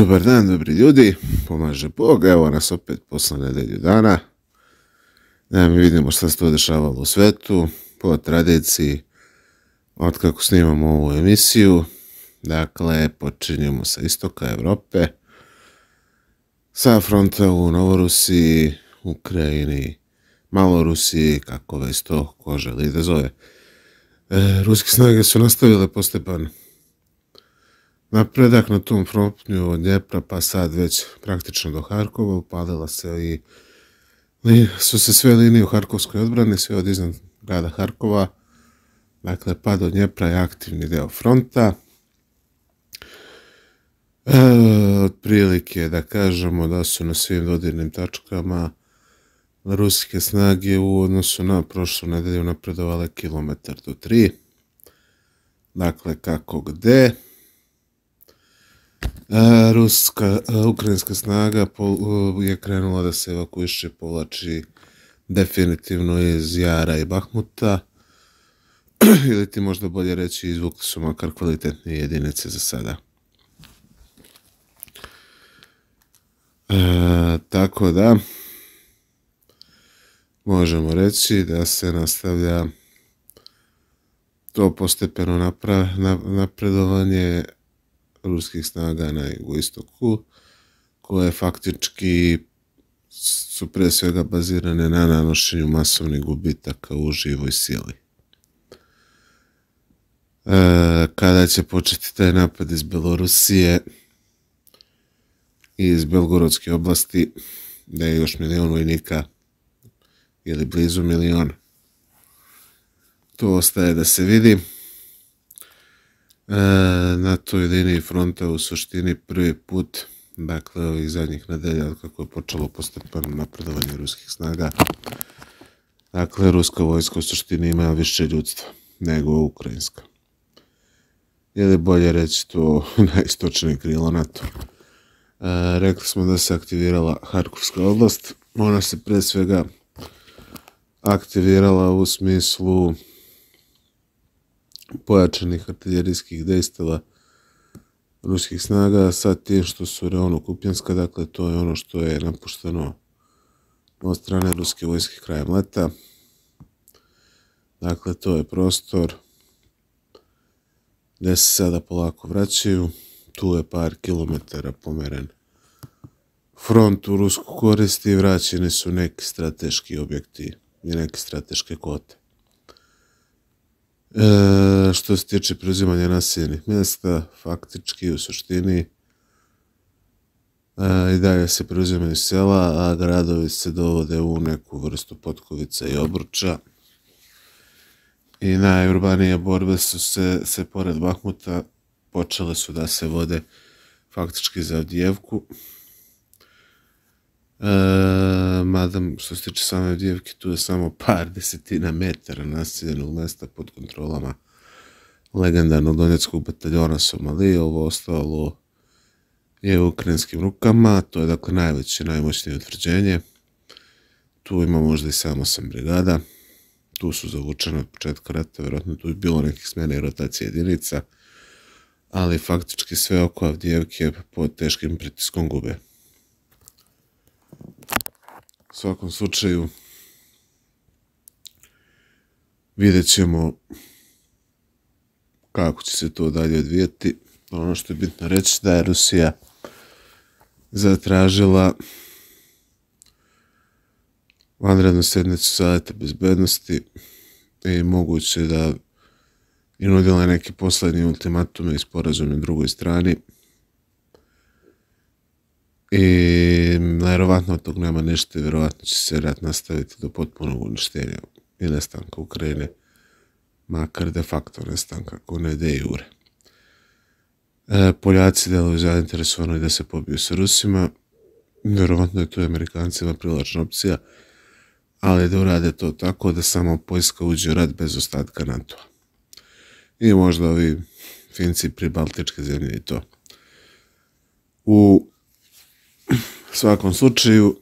Dobar dan, dobri ljudi, pomaže Bog, evo nas opet posla nedelju dana. Da mi vidimo šta se to dešavalo u svetu, po tradiciji, od kako snimamo ovu emisiju. Dakle, počinjemo sa istoka Evrope, sa fronta u Novorusiji, Ukrajini, Malorusiji, kako već to ko želi da zove. E, ruske snage su nastavile posteban Napredak na tom frontnju od Njepra pa sad već praktično do Harkova upadila se i su se sve linije u Harkovskoj odbrani, sve od iznad grada Harkova. Dakle, pa do Njepra je aktivni deo fronta. E, otprilike da kažemo da su na svim dodirnim tačkama ruske snage u odnosu na prošlu nedelju napredovale kilometar do tri. Dakle, kako gde... E, ruska, e, ukrajinska snaga e, je krenula da se evakuiše, povlači definitivno iz Jara i Bahmuta, ili ti možda bolje reći izvukli su makar kvalitetne jedinice za sada. E, tako da, možemo reći da se nastavlja to postepeno napra, na, napredovanje ruskih snaga na jugoistoku, koje faktički su pre svega bazirane na nanošenju masovnih gubitaka u živoj sili. E, kada će početi taj napad iz Belorusije i iz Belgorodske oblasti, da je još milion vojnika ili blizu milion. To ostaje da se vidi. E, na toj liniji fronta u suštini prvi put dakle ovih zadnjih nedelja kako je počelo postepeno napredovanje ruskih snaga dakle ruska vojska u suštini ima više ljudstva nego ukrajinska ili bolje reći to najistočnije krilo NATO e, rekli smo da se aktivirala Harkovska oblast ona se pre svega aktivirala u smislu pojačanih artiljerijskih dejstava ruskih snaga sa tim što su reonu Kupjanska, dakle to je ono što je napušteno od strane ruske vojske krajem leta. Dakle, to je prostor gde se sada polako vraćaju. Tu je par kilometara pomeren front u rusku koristi i vraćeni su neki strateški objekti i neke strateške kote. E, što se tiče preuzimanja naseljenih mjesta, faktički u suštini e, i dalje se preuzimaju sela, a gradovi se dovode u neku vrstu potkovica i obruča. I najurbanije borbe su se, se pored Bahmuta počele su da se vode faktički za Odjevku. Eh, madam, što se tiče same divke, tu je samo par desetina metara nasiljenog mesta pod kontrolama legendarnog Donetskog bataljona Somalije, ovo ostalo je u ukrajinskim rukama, to je dakle najveće, najmoćnije utvrđenje. Tu ima možda i samo sam brigada, tu su zavučene od početka rata, vjerojatno tu je bilo nekih smjena i rotacije jedinica, ali faktički sve oko Avdijevke pod teškim pritiskom gube. U svakom slučaju, vidjet ćemo kako će se to dalje odvijeti. Ono što je bitno reći da je Rusija zatražila vanrednu sednicu Saveta bezbednosti i moguće da je nudila neke poslednje ultimatume i sporazume drugoj strani. I najerovatno od tog nema ništa, vjerovatno će se rat nastaviti do potpunog uništenja i nestanka Ukrajine, makar de facto nestanka, ako ne de jure. E, Poljaci delaju zainteresovano i da se pobiju sa Rusima, vjerovatno je to Amerikancima prilačna opcija, ali da urade to tako da samo Poljska uđe u rat bez ostatka NATO. I možda ovi finci pri Baltičke zemlje i to. U svakom slučaju,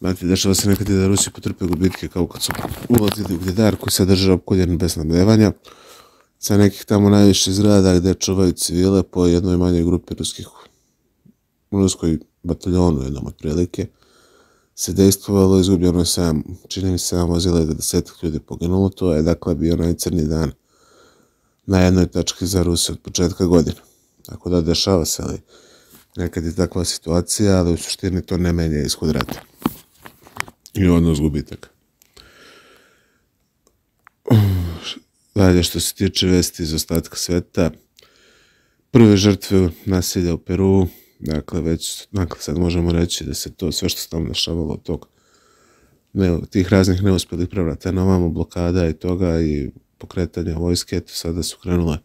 Znate, dešava se nekada da Rusi potrpe gubitke kao kad su ulazili u Gdedar koji se drža opkoljen bez nadevanja. Sa nekih tamo najviše zrada gde čuvaju civile po jednoj manjoj grupi ruskih u ruskoj bataljonu jednom od prilike se dejstvovalo, izgubljeno je sam, čini mi se sam vozila da desetak ljudi poginulo, to je dakle bio najcrni dan na jednoj tački za Rusi od početka godine. Tako da dešava se, ali nekad je takva situacija, ali u suštini to ne menja ishod rata. I odnos gubitaka. Dalje što se tiče vesti iz ostatka sveta, prve žrtve nasilja u Peru, dakle već, dakle sad možemo reći da se to sve što se tamo dešavalo od tog, ne, tih raznih neuspjelih prevrata, novamo blokada i toga i pokretanje vojske, eto sada su krenule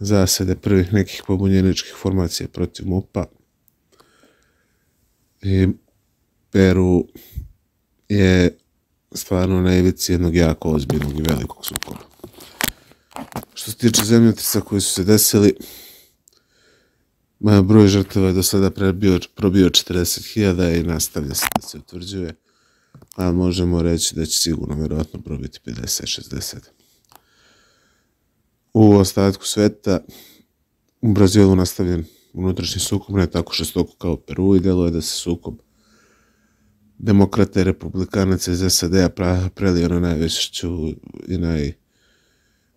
zasede prvih nekih pobunjeničkih formacija protiv Mopa. I Peru je stvarno na ivici jednog jako ozbiljnog i velikog sukova. Što se tiče zemljotrica koji su se desili, Moja broj žrtava je do sada prebio, probio 40.000 i nastavlja se da se utvrđuje, ali možemo reći da će sigurno vjerojatno probiti 50-60 u ostatku sveta u Brazilu nastavljen unutrašnji sukob, ne tako što šestoko kao u Peru i djelo je da se sukob demokrate, i republikanaca iz SAD-a prelio na najvešću i naj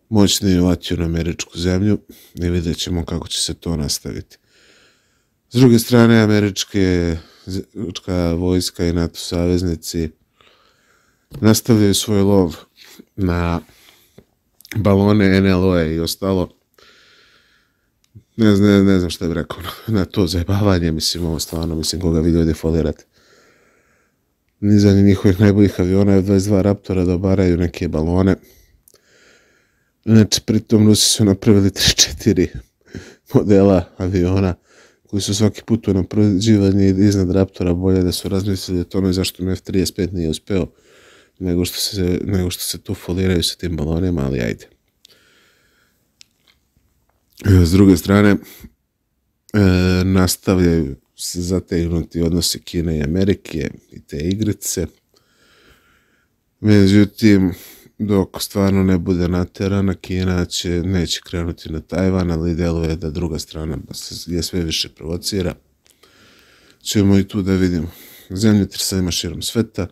najmoćniju vatiju na američku zemlju i vidjet ćemo kako će se to nastaviti. S druge strane, američke zemljička vojska i NATO saveznici nastavljaju svoj lov na balone, NLO-e i ostalo. Ne, znam, ne znam šta bih rekao na, to zajebavanje, mislim, ovo stvarno, mislim, koga vi ljudi folirate. Ni ni njihovih najboljih aviona F-22 Raptora da obaraju neke balone. Znači, pritom Rusi su napravili 3-4 modela aviona koji su svaki put na prođivanje iznad Raptora bolje da su razmislili o tome zašto mu F-35 nije uspeo nego što se, nego što se tu foliraju sa tim balonima, ali ajde. E, s druge strane, e, nastavljaju se zategnuti odnose Kine i Amerike i te igrice. Međutim, dok stvarno ne bude naterana, Kina će, neće krenuti na Tajvan, ali deluje da druga strana je sve više provocira. Ćemo i tu da vidimo. Zemlje trsa ima širom sveta.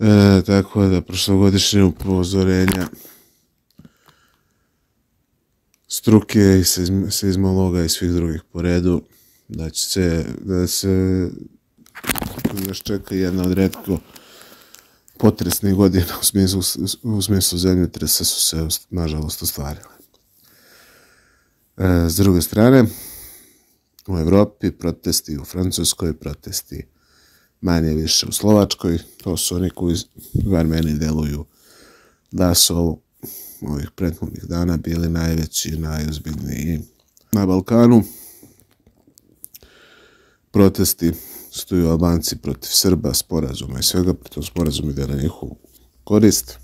E, tako da, prošlogodišnje upozorenja struke i seizmologa i svih drugih po redu, da će se, da se još čeka jedna od redko potresnih godina u smislu, u smislu zemljotresa su se, nažalost, ostvarile. E, s druge strane, u Evropi protesti u Francuskoj, protesti u manje više u Slovačkoj, to su oni koji bar meni deluju da su ovih prethodnih dana bili najveći i najozbiljniji na Balkanu. Protesti stuju Albanci protiv Srba, sporazuma i svega, pritom sporazum ide na njihovu korist.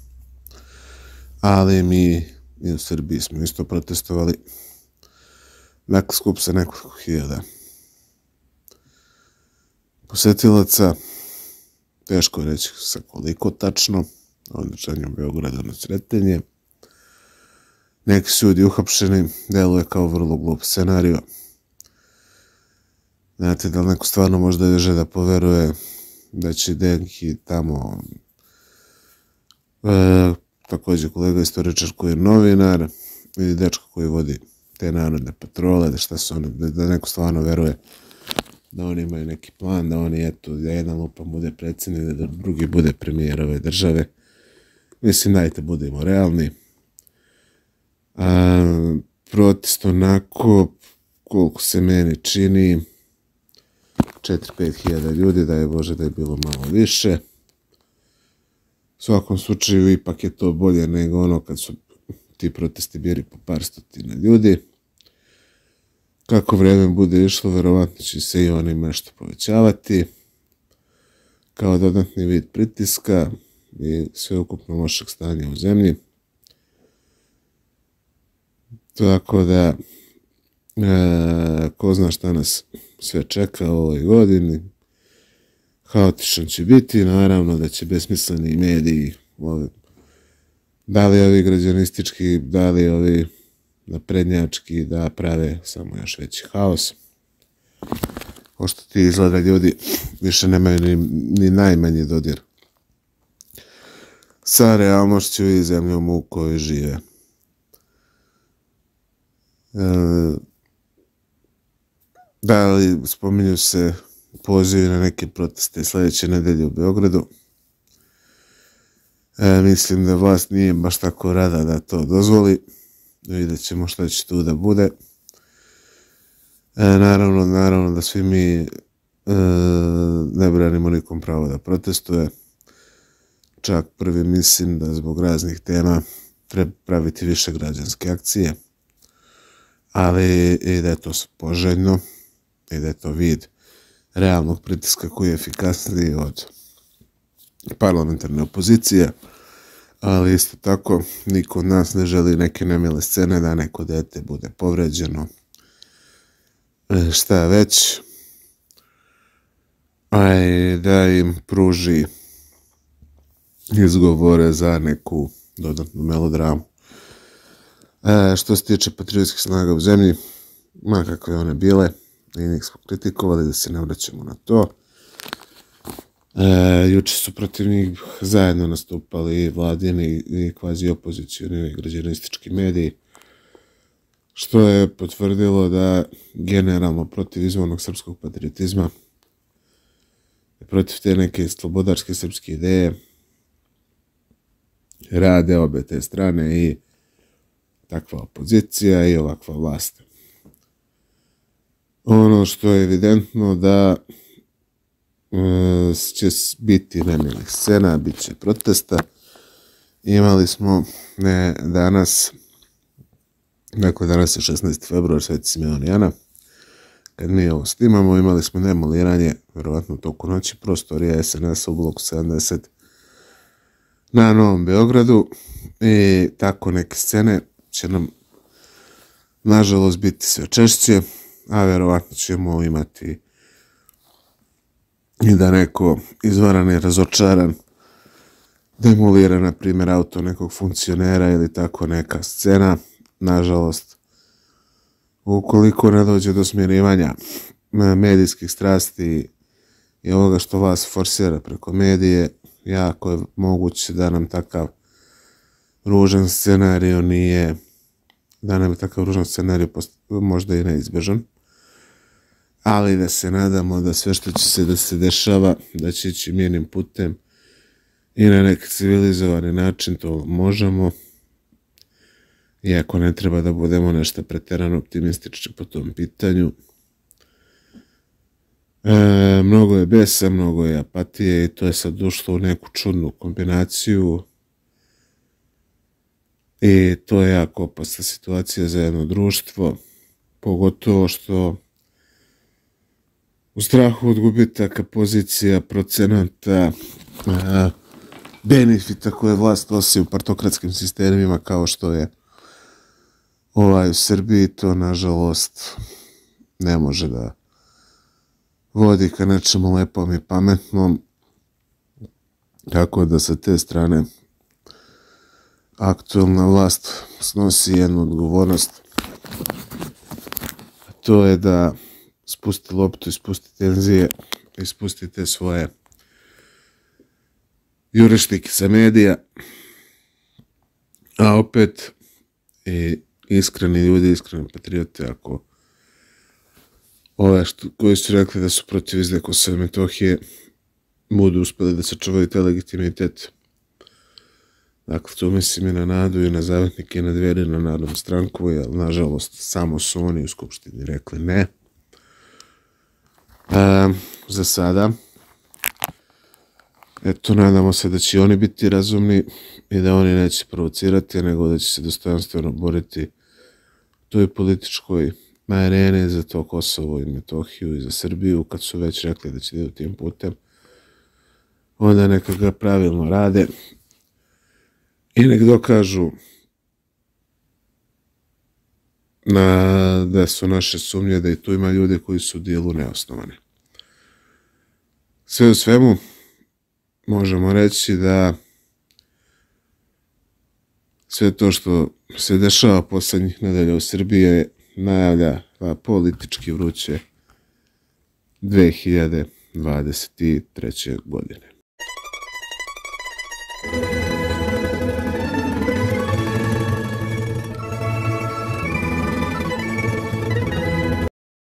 Ali mi i u Srbiji smo isto protestovali. Dakle, skup se nekoliko hiljada posetilaca, teško je reći sa koliko tačno, odličanje u Beogradu na sretenje. Neki su ljudi uhapšeni, deluje kao vrlo glup scenario. Znate, da li neko stvarno možda drže da poveruje da će Denki tamo... E, također kolega istoričar koji je novinar ili dečko koji vodi te narodne patrole, da šta se ono, da neko stvarno veruje da oni imaju neki plan, da oni, eto, da jedan lupa bude predsjednik, da drugi bude premijer ove države. Mislim, dajte, budemo realni. A, protest onako, koliko se meni čini, 4-5 hiljada ljudi, da je Bože da je bilo malo više. U svakom slučaju, ipak je to bolje nego ono kad su ti protesti bili po par stotina ljudi. Kako vreme bude išlo, verovatno će se i oni nešto povećavati kao dodatni vid pritiska i sveukupno lošeg stanja u zemlji. Tako da, e, ko zna šta nas sve čeka u ovoj godini, haotičan će biti, naravno da će besmisleni mediji, ovi, da li ovi građanistički, da li ovi na prednjački da prave samo još veći haos. O ti izgleda ljudi više nemaju ni, ni najmanji dodir sa realnošću i zemljom u kojoj žive. E, da li spominju se pozivi na neke proteste sljedeće nedelje u Beogradu? E, mislim da vlast nije baš tako rada da to dozvoli. E, vidjet ćemo što će tu da bude. E, naravno, naravno da svi mi e, ne branimo nikom pravo da protestuje. Čak prvi mislim da zbog raznih tema treba praviti više građanske akcije. Ali i da je to poželjno i da je to vid realnog pritiska koji je efikasniji od parlamentarne opozicije ali isto tako niko od nas ne želi neke nemile scene da neko dete bude povređeno e, šta već aj da im pruži izgovore za neku dodatnu melodramu e, što se tiče patriotskih snaga u zemlji ma kakve one bile i njih kritikovali da se ne vraćamo na to E, juče su protiv njih zajedno nastupali vladini i kvazi opozicijani i građanistički mediji, što je potvrdilo da generalno protiv izvornog srpskog patriotizma, i protiv te neke slobodarske srpske ideje, rade obe te strane i takva opozicija i ovakva vlast. Ono što je evidentno da e, će biti nemilih scena, bit će protesta. Imali smo ne, danas, nakon danas je 16. februar, sveti Simeon Jana, kad mi ovo snimamo, imali smo nemoliranje, vjerovatno toku noći, prostorija SNS u bloku 70 na Novom Beogradu i tako neke scene će nam nažalost biti sve češće, a vjerovatno ćemo imati i da neko izvaran je razočaran demolira na primjer auto nekog funkcionera ili tako neka scena nažalost ukoliko ne dođe do smirivanja medijskih strasti i ovoga što vas forsira preko medije jako je moguće da nam takav ružan scenario nije da nam je takav ružan scenario možda i neizbežan ali da se nadamo da sve što će se da se dešava, da će ići mirnim putem i na neki civilizovani način to možemo, iako ne treba da budemo nešto preterano optimistični po tom pitanju. E, mnogo je besa, mnogo je apatije i to je sad došlo u neku čudnu kombinaciju i to je jako opasna situacija za jedno društvo, pogotovo što u strahu od gubitaka pozicija, procenata, benefita koje vlast osi u partokratskim sistemima kao što je ovaj u Srbiji, to nažalost ne može da vodi ka nečemu lepom i pametnom. Tako da sa te strane aktualna vlast snosi jednu odgovornost. a To je da spusti loptu, spusti tenzije i svoje jurišnike sa medija. A opet, i iskreni ljudi, iskreni patriote, ako ove što, koji su rekli da su protiv izde Kosova i Metohije, budu uspeli da sačuvaju te legitimitet. Dakle, tu mislim i na Nadu i na Zavetnike i na Dveri na Nadom stranku, jer, nažalost, samo su oni u Skupštini rekli ne. Ne. E, za sada. Eto, nadamo se da će oni biti razumni i da oni neće provocirati, nego da će se dostojanstveno boriti toj političkoj arene za to Kosovo i Metohiju i za Srbiju, kad su već rekli da će u tim putem. Onda neka ga pravilno rade i nek dokažu na, da su naše sumnje da i tu ima ljudi koji su u dijelu neosnovani. Sve u svemu, možemo reći da sve to što se dešava poslednjih nedelja u Srbije najavlja politički vruće 2023. godine.